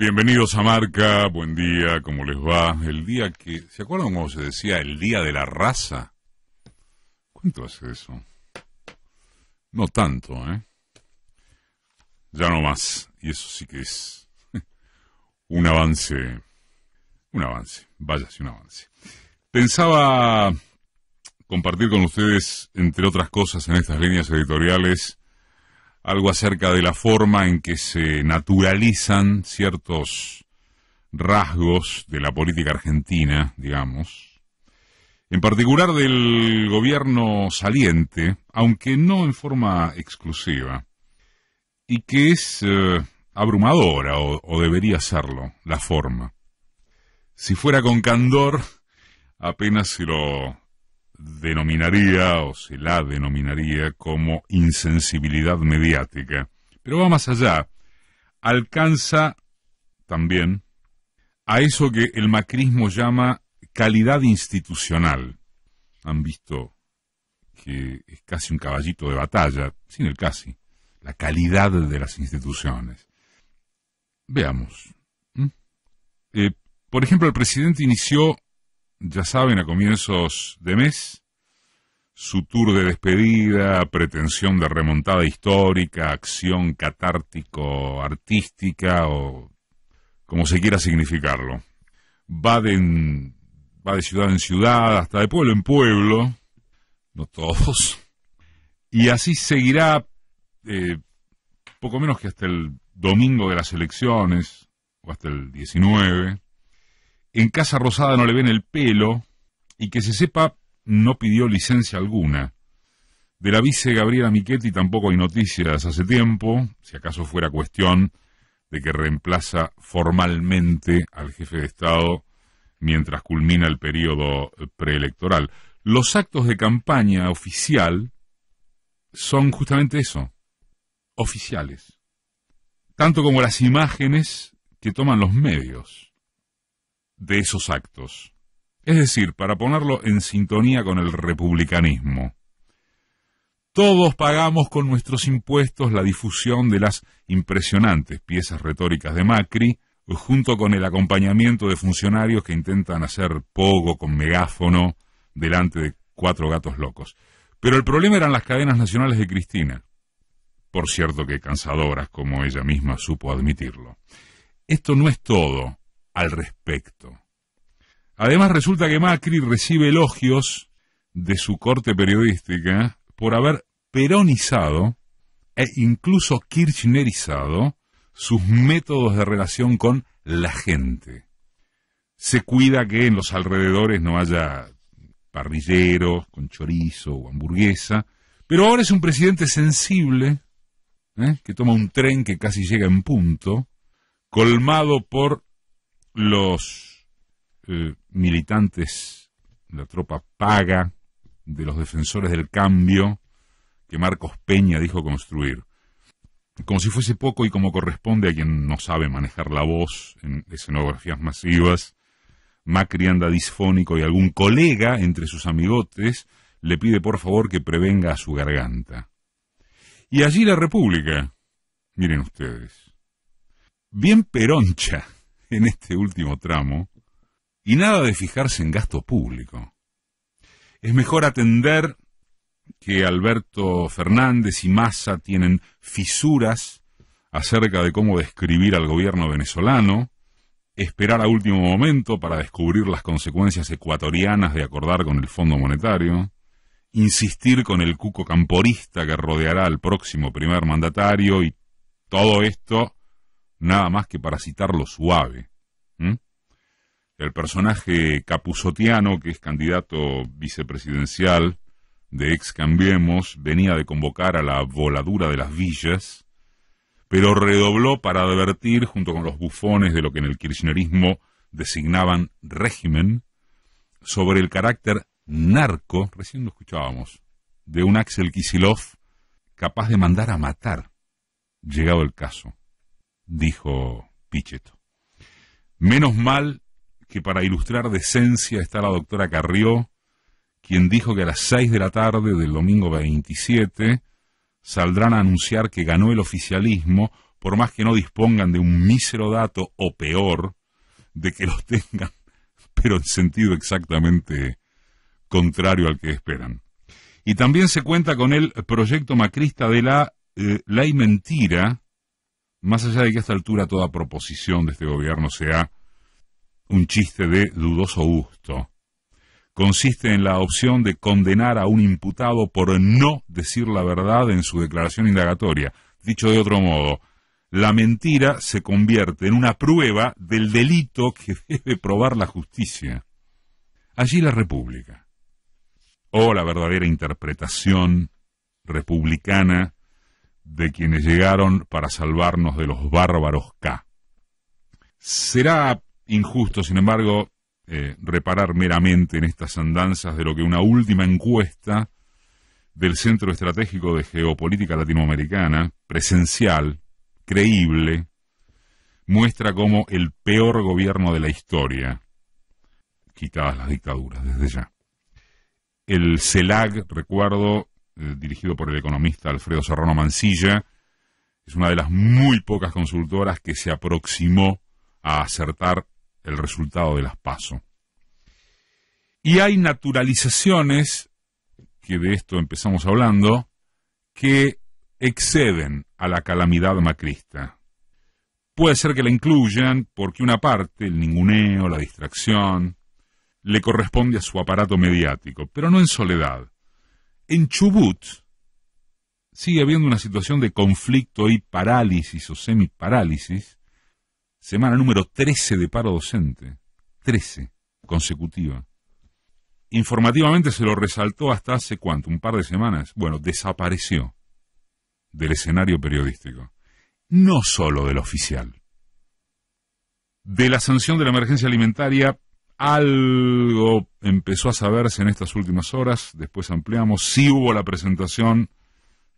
Bienvenidos a Marca, buen día, ¿cómo les va? El día que, ¿se acuerdan cómo se decía el día de la raza? ¿Cuánto hace eso? No tanto, ¿eh? Ya no más, y eso sí que es un avance, un avance, vaya si un avance. Pensaba compartir con ustedes, entre otras cosas, en estas líneas editoriales, algo acerca de la forma en que se naturalizan ciertos rasgos de la política argentina, digamos, en particular del gobierno saliente, aunque no en forma exclusiva, y que es eh, abrumadora, o, o debería serlo, la forma. Si fuera con candor, apenas se lo denominaría o se la denominaría como insensibilidad mediática. Pero va más allá. Alcanza también a eso que el macrismo llama calidad institucional. Han visto que es casi un caballito de batalla, sin el casi, la calidad de las instituciones. Veamos. Eh, por ejemplo, el presidente inició ya saben, a comienzos de mes, su tour de despedida, pretensión de remontada histórica, acción catártico-artística o como se quiera significarlo. Va de, va de ciudad en ciudad, hasta de pueblo en pueblo, no todos, y así seguirá eh, poco menos que hasta el domingo de las elecciones, o hasta el 19, en Casa Rosada no le ven el pelo y que se sepa no pidió licencia alguna. De la vice Gabriela Michetti tampoco hay noticias hace tiempo, si acaso fuera cuestión de que reemplaza formalmente al jefe de Estado mientras culmina el periodo preelectoral. Los actos de campaña oficial son justamente eso, oficiales, tanto como las imágenes que toman los medios de esos actos. Es decir, para ponerlo en sintonía con el republicanismo. Todos pagamos con nuestros impuestos la difusión de las impresionantes piezas retóricas de Macri, junto con el acompañamiento de funcionarios que intentan hacer pogo con megáfono delante de cuatro gatos locos. Pero el problema eran las cadenas nacionales de Cristina. Por cierto que cansadoras, como ella misma supo admitirlo. Esto no es todo al respecto. Además resulta que Macri recibe elogios de su corte periodística por haber peronizado e incluso kirchnerizado sus métodos de relación con la gente. Se cuida que en los alrededores no haya parrilleros con chorizo o hamburguesa, pero ahora es un presidente sensible, ¿eh? que toma un tren que casi llega en punto, colmado por los eh, militantes, la tropa paga de los defensores del cambio que Marcos Peña dijo construir. Como si fuese poco y como corresponde a quien no sabe manejar la voz en escenografías masivas, Macri anda disfónico y algún colega entre sus amigotes le pide por favor que prevenga a su garganta. Y allí la República, miren ustedes, bien peroncha en este último tramo, y nada de fijarse en gasto público. Es mejor atender que Alberto Fernández y Massa tienen fisuras acerca de cómo describir al gobierno venezolano, esperar a último momento para descubrir las consecuencias ecuatorianas de acordar con el Fondo Monetario, insistir con el cuco camporista que rodeará al próximo primer mandatario y todo esto nada más que para citarlo suave. El personaje capuzotiano, que es candidato vicepresidencial de ex Cambiemos, venía de convocar a la voladura de las villas, pero redobló para advertir, junto con los bufones de lo que en el kirchnerismo designaban régimen, sobre el carácter narco, recién lo escuchábamos, de un Axel Kisilov capaz de mandar a matar, llegado el caso dijo Pichetto. Menos mal que para ilustrar decencia está la doctora Carrió, quien dijo que a las 6 de la tarde del domingo 27 saldrán a anunciar que ganó el oficialismo, por más que no dispongan de un mísero dato o peor, de que los tengan, pero en sentido exactamente contrario al que esperan. Y también se cuenta con el proyecto macrista de la eh, ley mentira, más allá de que a esta altura toda proposición de este gobierno sea un chiste de dudoso gusto, consiste en la opción de condenar a un imputado por no decir la verdad en su declaración indagatoria. Dicho de otro modo, la mentira se convierte en una prueba del delito que debe probar la justicia. Allí la República, o oh, la verdadera interpretación republicana de quienes llegaron para salvarnos de los bárbaros K. Será injusto, sin embargo, eh, reparar meramente en estas andanzas de lo que una última encuesta del Centro Estratégico de Geopolítica Latinoamericana, presencial, creíble, muestra como el peor gobierno de la historia, quitadas las dictaduras desde ya. El CELAC, recuerdo, eh, dirigido por el economista Alfredo Serrano Mancilla. Es una de las muy pocas consultoras que se aproximó a acertar el resultado de las PASO. Y hay naturalizaciones, que de esto empezamos hablando, que exceden a la calamidad macrista. Puede ser que la incluyan porque una parte, el ninguneo, la distracción, le corresponde a su aparato mediático, pero no en soledad. En Chubut sigue habiendo una situación de conflicto y parálisis o semiparálisis. Semana número 13 de paro docente. 13 consecutiva. Informativamente se lo resaltó hasta hace cuánto, un par de semanas. Bueno, desapareció del escenario periodístico. No solo del oficial. De la sanción de la emergencia alimentaria algo empezó a saberse en estas últimas horas, después ampliamos, sí hubo la presentación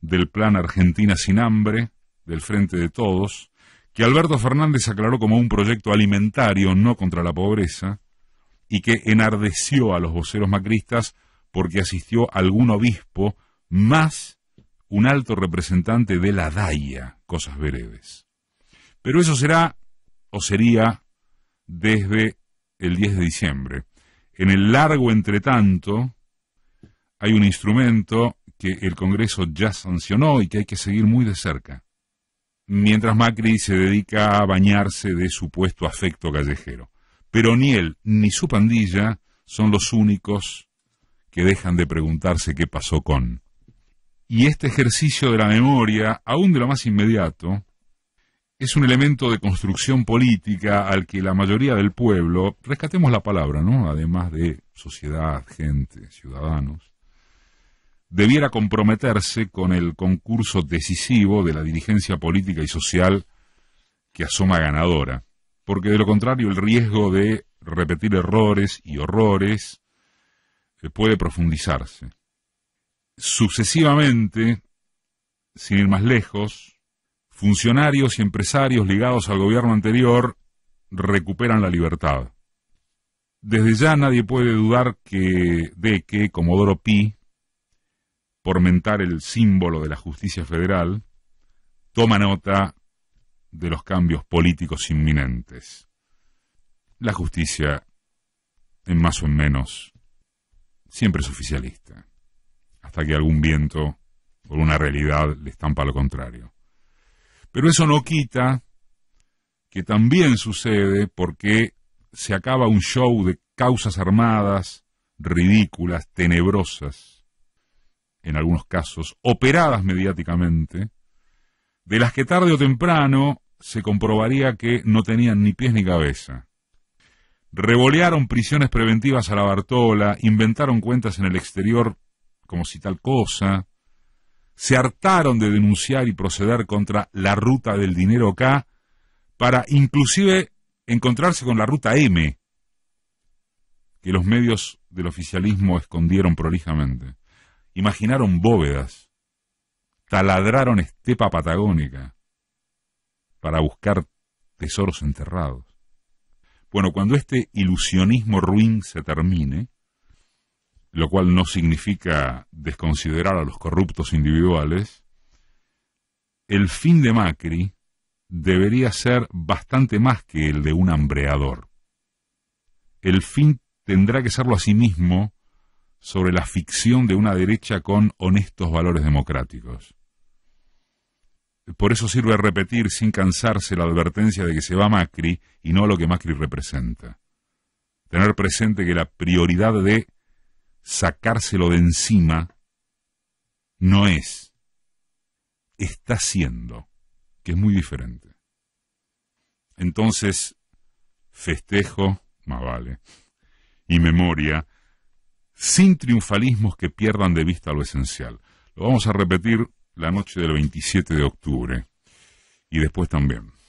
del plan Argentina sin hambre, del Frente de Todos, que Alberto Fernández aclaró como un proyecto alimentario, no contra la pobreza, y que enardeció a los voceros macristas porque asistió algún obispo más un alto representante de la DAIA, cosas breves. Pero eso será o sería desde el 10 de diciembre. En el largo entretanto, hay un instrumento que el Congreso ya sancionó y que hay que seguir muy de cerca, mientras Macri se dedica a bañarse de supuesto afecto callejero. Pero ni él ni su pandilla son los únicos que dejan de preguntarse qué pasó con. Y este ejercicio de la memoria, aún de lo más inmediato, es un elemento de construcción política al que la mayoría del pueblo, rescatemos la palabra, ¿no? Además de sociedad, gente, ciudadanos, debiera comprometerse con el concurso decisivo de la dirigencia política y social que asoma ganadora, porque de lo contrario el riesgo de repetir errores y horrores eh, puede profundizarse. Sucesivamente, sin ir más lejos, funcionarios y empresarios ligados al gobierno anterior recuperan la libertad. Desde ya nadie puede dudar que, de que Comodoro Pi, por mentar el símbolo de la justicia federal, toma nota de los cambios políticos inminentes. La justicia, en más o en menos, siempre es oficialista, hasta que algún viento o una realidad le estampa lo contrario. Pero eso no quita que también sucede porque se acaba un show de causas armadas, ridículas, tenebrosas, en algunos casos, operadas mediáticamente, de las que tarde o temprano se comprobaría que no tenían ni pies ni cabeza. Revolearon prisiones preventivas a la Bartola, inventaron cuentas en el exterior como si tal cosa, se hartaron de denunciar y proceder contra la ruta del dinero K para inclusive encontrarse con la ruta M, que los medios del oficialismo escondieron prolijamente. Imaginaron bóvedas, taladraron estepa patagónica para buscar tesoros enterrados. Bueno, cuando este ilusionismo ruin se termine, lo cual no significa desconsiderar a los corruptos individuales, el fin de Macri debería ser bastante más que el de un hambreador. El fin tendrá que serlo a sí mismo sobre la ficción de una derecha con honestos valores democráticos. Por eso sirve repetir sin cansarse la advertencia de que se va Macri y no lo que Macri representa. Tener presente que la prioridad de sacárselo de encima no es, está siendo, que es muy diferente. Entonces, festejo, más vale, y memoria, sin triunfalismos que pierdan de vista lo esencial. Lo vamos a repetir la noche del 27 de octubre y después también.